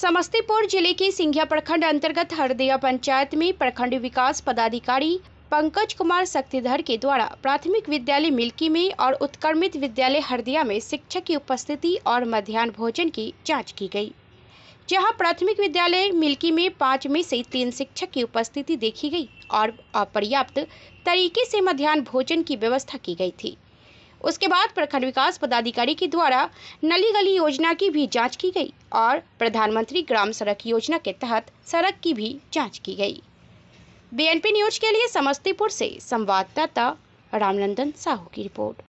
समस्तीपुर जिले के सिंघिया प्रखंड अंतर्गत हरदिया पंचायत में प्रखंड विकास पदाधिकारी पंकज कुमार शक्तिधर के द्वारा प्राथमिक विद्यालय मिल्की में और उत्क्रमित विद्यालय हरदिया में शिक्षक की उपस्थिति और मध्यान्ह भोजन की जांच की गई जहां प्राथमिक विद्यालय मिल्की में पाँच में से तीन शिक्षक की उपस्थिति देखी गई और अपर्याप्त तरीके से मध्यान्ह भोजन की व्यवस्था की गई थी उसके बाद प्रखंड विकास पदाधिकारी के द्वारा नली गली योजना की भी जांच की गई और प्रधानमंत्री ग्राम सड़क योजना के तहत सड़क की भी जांच की गई बीएनपी न्यूज के लिए समस्तीपुर से संवाददाता रामनंदन साहू की रिपोर्ट